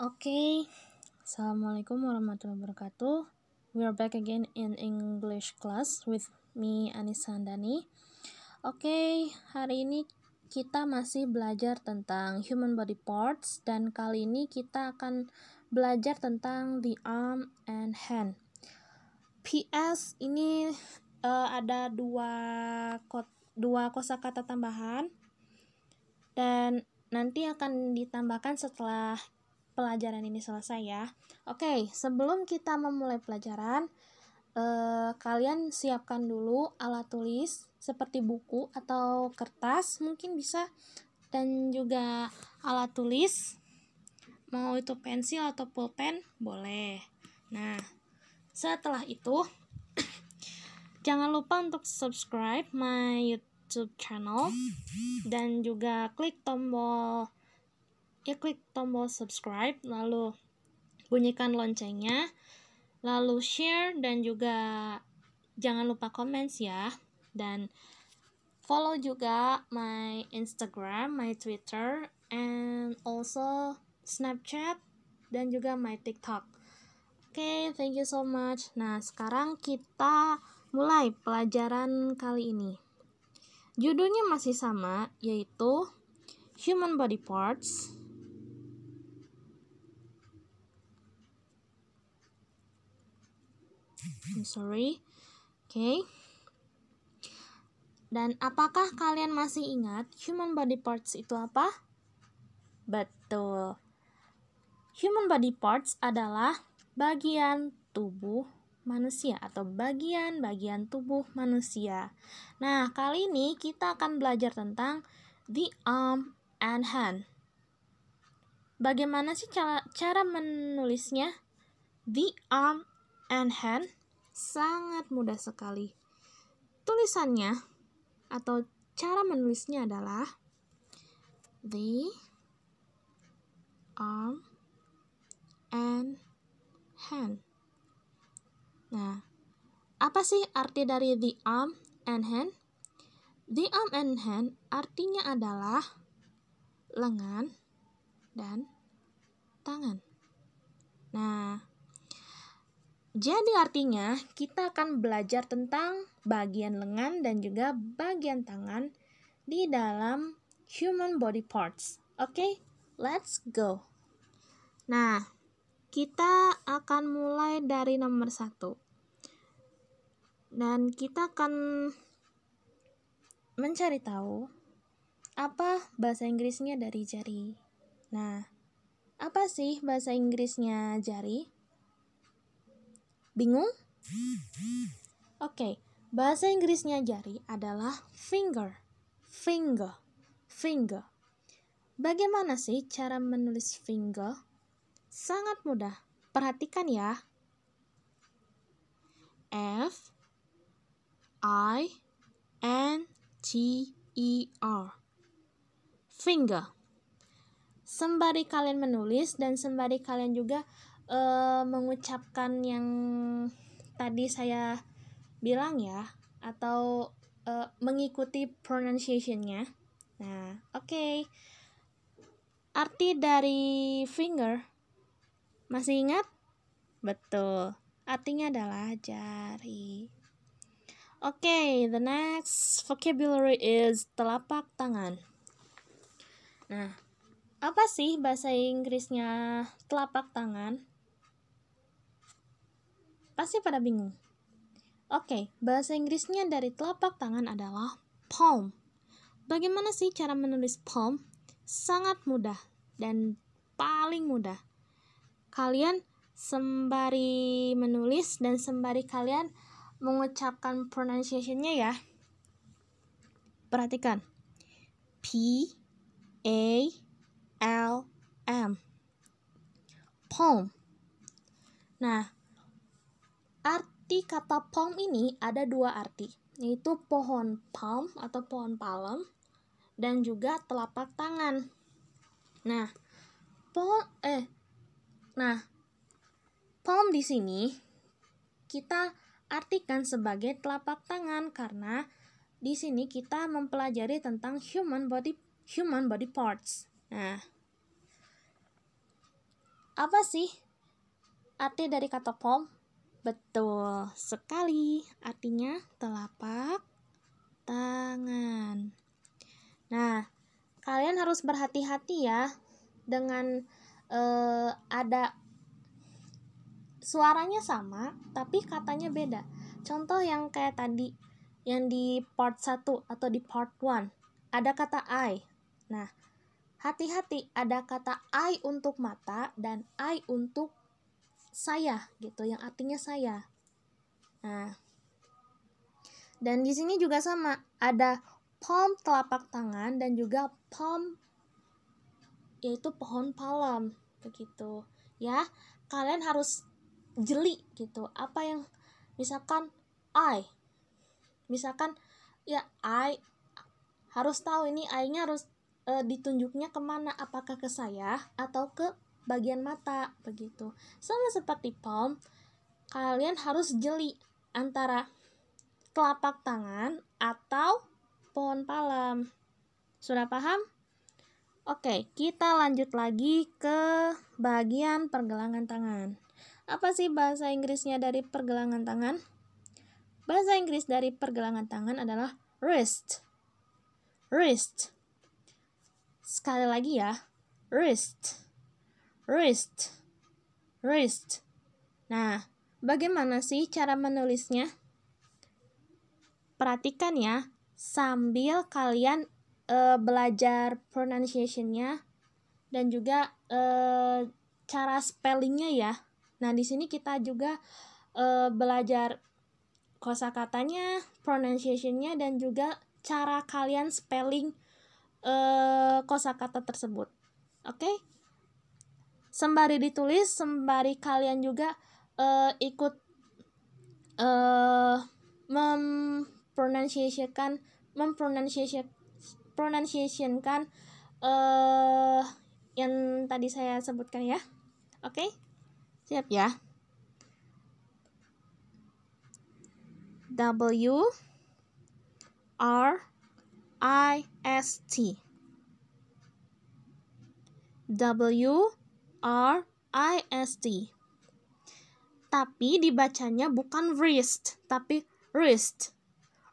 Oke, okay. Assalamualaikum warahmatullahi wabarakatuh. We are back again in English class with me Anissa Handani. Oke, okay, hari ini kita masih belajar tentang human body parts dan kali ini kita akan belajar tentang the arm and hand. PS ini uh, ada dua kot dua kosakata tambahan dan nanti akan ditambahkan setelah pelajaran ini selesai ya. Oke, sebelum kita memulai pelajaran, eh, kalian siapkan dulu alat tulis seperti buku atau kertas mungkin bisa dan juga alat tulis mau itu pensil atau pulpen boleh. Nah, setelah itu jangan lupa untuk subscribe my YouTube channel dan juga klik tombol ya klik tombol subscribe, lalu bunyikan loncengnya, lalu share dan juga jangan lupa komen ya. Dan follow juga my Instagram, my Twitter, and also Snapchat dan juga my TikTok. Oke, okay, thank you so much. Nah, sekarang kita mulai pelajaran kali ini. Judulnya masih sama, yaitu Human Body Parts I'm sorry. Oke. Okay. Dan apakah kalian masih ingat human body parts itu apa? Betul. Human body parts adalah bagian tubuh manusia atau bagian-bagian tubuh manusia. Nah, kali ini kita akan belajar tentang the arm and hand. Bagaimana sih cara, cara menulisnya? The arm and hand sangat mudah sekali. Tulisannya atau cara menulisnya adalah the arm and hand. Nah, apa sih arti dari the arm and hand? The arm and hand artinya adalah lengan dan tangan. Nah, jadi artinya kita akan belajar tentang bagian lengan dan juga bagian tangan di dalam human body parts. Oke, okay? let's go. Nah, kita akan mulai dari nomor satu. Dan kita akan mencari tahu apa bahasa Inggrisnya dari jari. Nah, apa sih bahasa Inggrisnya jari? Bingung? Oke, okay, bahasa Inggrisnya jari adalah finger. Finger. Finger. Bagaimana sih cara menulis finger? Sangat mudah. Perhatikan ya. F I N G E R. Finger. Sembari kalian menulis dan sembari kalian juga uh, mengucapkan yang tadi saya bilang ya atau uh, mengikuti pronunciationnya. Nah, oke. Okay. Arti dari finger masih ingat? Betul. Artinya adalah jari. Oke, okay, the next vocabulary is telapak tangan. Nah, apa sih bahasa Inggrisnya telapak tangan? Pasti pada bingung. Oke, okay, bahasa Inggrisnya dari telapak tangan adalah palm. Bagaimana sih cara menulis palm? Sangat mudah dan paling mudah. Kalian sembari menulis dan sembari kalian mengucapkan pronunciation-nya ya. Perhatikan. P A L M. Palm. Nah, Arti kata palm ini ada dua arti, yaitu pohon palm atau pohon palem dan juga telapak tangan. Nah, pohon eh nah palm di sini kita artikan sebagai telapak tangan karena di sini kita mempelajari tentang human body human body parts. Nah, apa sih arti dari kata palm? Betul sekali, artinya telapak tangan. Nah, kalian harus berhati-hati ya dengan eh, ada suaranya sama tapi katanya beda. Contoh yang kayak tadi yang di part 1 atau di part 1 ada kata I. Nah, hati-hati ada kata I untuk mata dan I untuk saya gitu yang artinya saya nah dan di sini juga sama ada palm telapak tangan dan juga palm yaitu pohon palem begitu ya kalian harus jeli gitu apa yang misalkan I misalkan ya I harus tahu ini I-nya harus e, ditunjuknya kemana apakah ke saya atau ke bagian mata begitu. Sama seperti palm, kalian harus jeli antara telapak tangan atau pohon palem. Sudah paham? Oke, kita lanjut lagi ke bagian pergelangan tangan. Apa sih bahasa Inggrisnya dari pergelangan tangan? Bahasa Inggris dari pergelangan tangan adalah wrist. Wrist. Sekali lagi ya, wrist wrist, wrist. Nah, bagaimana sih cara menulisnya? Perhatikan ya, sambil kalian uh, belajar pronunciationnya dan juga uh, cara spellingnya ya. Nah, di sini kita juga uh, belajar kosakatanya, pronunciationnya dan juga cara kalian spelling uh, kosakata tersebut. Oke? Okay? sembari ditulis sembari kalian juga uh, ikut uh, mempronunciasikan kan uh, yang tadi saya sebutkan ya oke okay? siap ya W R I S T W R I S T. Tapi dibacanya bukan wrist, tapi wrist.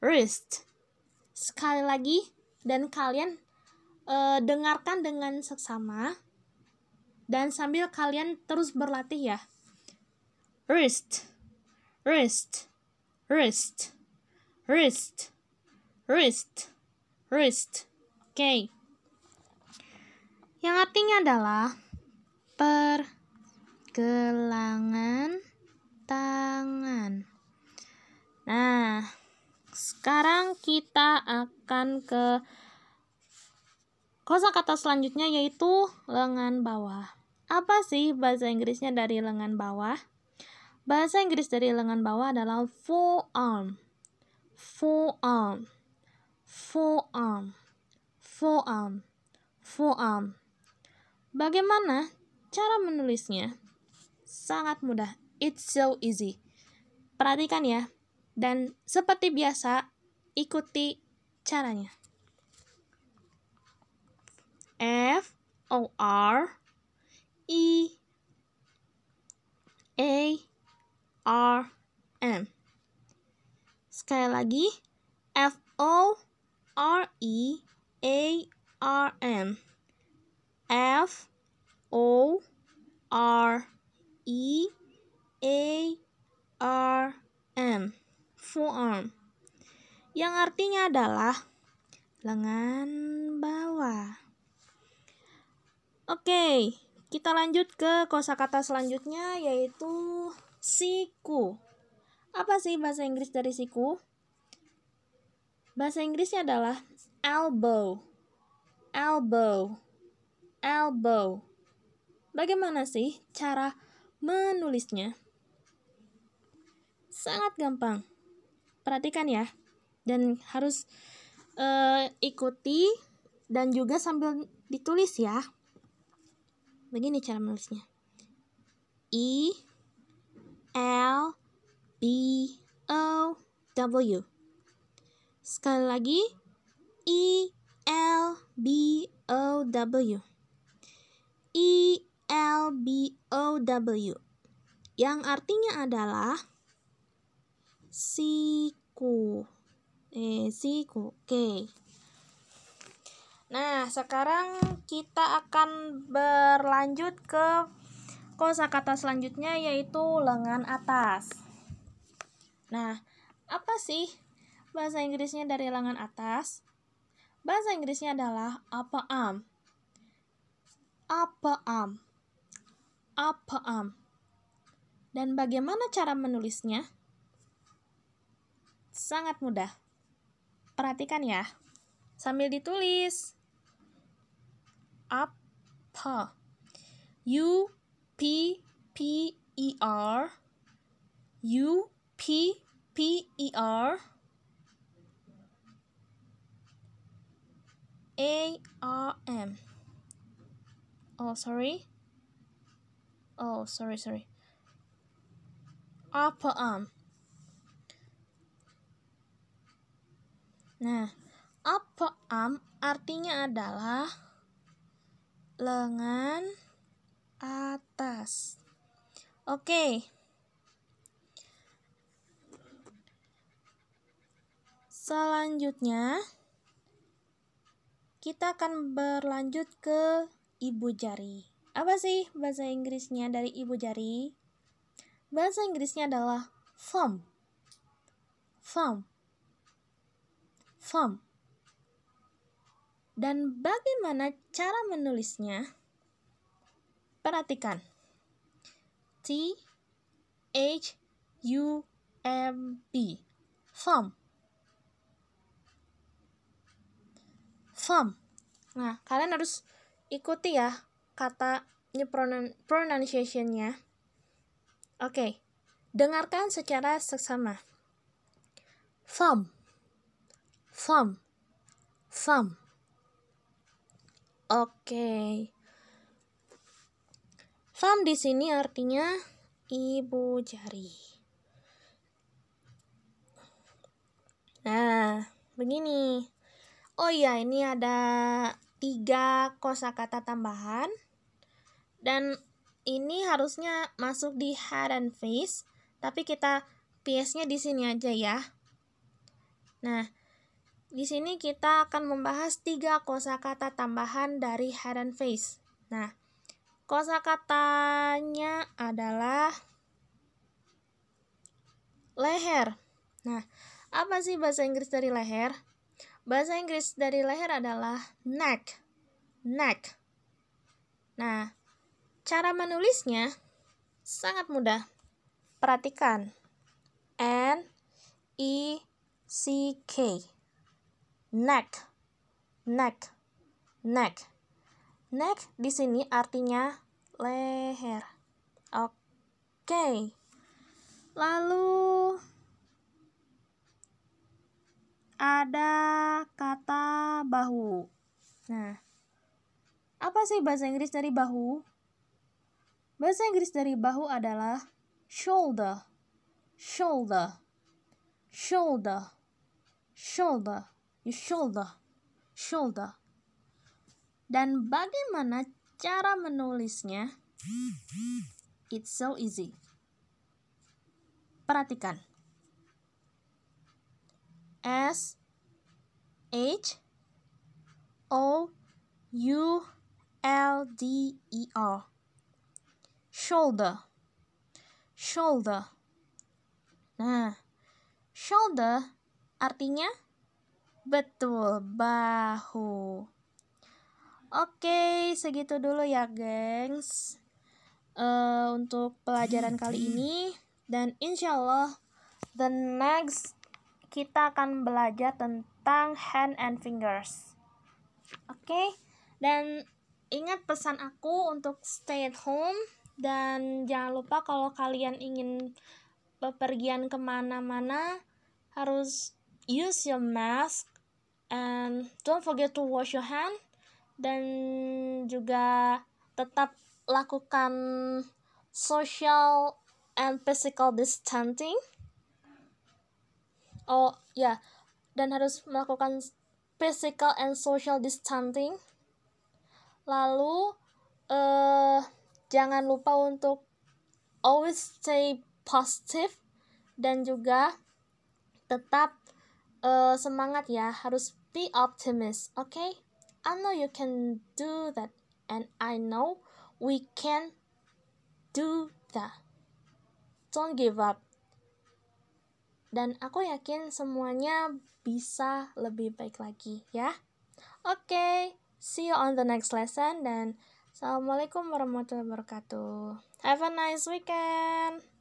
Wrist. Sekali lagi dan kalian uh, dengarkan dengan seksama dan sambil kalian terus berlatih ya. Wrist. Wrist. Wrist. Wrist. Wrist. Wrist. Oke. Okay. Yang artinya adalah pergelangan tangan. Nah, sekarang kita akan ke kosakata selanjutnya yaitu lengan bawah. Apa sih bahasa Inggrisnya dari lengan bawah? Bahasa Inggris dari lengan bawah adalah forearm. Forearm. Forearm. Forearm. Forearm. Bagaimana Cara menulisnya sangat mudah. It's so easy. Perhatikan ya. Dan seperti biasa, ikuti caranya. F O R E A R M. Sekali lagi, F O R E A R M. F O R E A R M forearm yang artinya adalah lengan bawah. Oke, kita lanjut ke kosakata selanjutnya yaitu siku. Apa sih bahasa Inggris dari siku? Bahasa Inggrisnya adalah elbow. Elbow. Elbow. Bagaimana sih cara menulisnya? Sangat gampang. Perhatikan ya. Dan harus uh, ikuti dan juga sambil ditulis ya. Begini cara menulisnya. E L B O W. Sekali lagi E L B O W. E L B O W yang artinya adalah siku. Eh, siku. Oke. Okay. Nah, sekarang kita akan berlanjut ke kosakata selanjutnya yaitu lengan atas. Nah, apa sih bahasa Inggrisnya dari lengan atas? Bahasa Inggrisnya adalah apa arm. apa arm. Apa'am. Dan bagaimana cara menulisnya? Sangat mudah. Perhatikan ya. Sambil ditulis. Apa. U P P E R U P P E R A R M. Oh, sorry oh sorry sorry upper arm nah upper arm artinya adalah lengan atas oke Selanjutnya, kita akan berlanjut ke ibu jari. Apa sih bahasa Inggrisnya dari ibu jari? Bahasa Inggrisnya adalah thumb. Thumb. Thumb. Dan bagaimana cara menulisnya? Perhatikan. T H U M B. Thumb. Thumb. Nah, kalian harus ikuti ya kata ini pronun pronunciation Oke. Okay. Dengarkan secara seksama. Thumb. Thumb. Thumb. Oke. Okay. Thumb di sini artinya ibu jari. Nah, begini. Oh iya, ini ada tiga kosakata tambahan dan ini harusnya masuk di head and face tapi kita PS-nya di sini aja ya. Nah, di sini kita akan membahas tiga kosakata tambahan dari head and face. Nah, kosakatanya adalah leher. Nah, apa sih bahasa Inggris dari leher? Bahasa Inggris dari leher adalah neck. Neck. Nah, cara menulisnya sangat mudah. Perhatikan. N E C K. Neck. Neck. Neck. Neck di sini artinya leher. Oke. Okay. Lalu ada kata bahu. Nah, apa sih bahasa Inggris dari bahu? Bahasa Inggris dari bahu adalah shoulder, shoulder, shoulder, shoulder, your ya, shoulder, shoulder. Dan bagaimana cara menulisnya? It's so easy. Perhatikan. S H O U L D E R shoulder shoulder nah shoulder artinya betul bahu Oke, segitu dulu ya, gengs. Uh, untuk pelajaran kali ini, dan insya Allah, the next kita akan belajar tentang hand and fingers. Oke, okay? dan ingat pesan aku untuk stay at home dan jangan lupa kalau kalian ingin bepergian kemana-mana harus use your mask and don't forget to wash your hand dan juga tetap lakukan social and physical distancing oh ya dan harus melakukan physical and social distancing lalu eh, jangan lupa untuk always stay positive dan juga tetap uh, semangat ya harus be optimist oke okay? I know you can do that and I know we can do that don't give up dan aku yakin semuanya bisa lebih baik lagi ya. Oke, okay, see you on the next lesson dan Assalamualaikum warahmatullahi wabarakatuh. Have a nice weekend.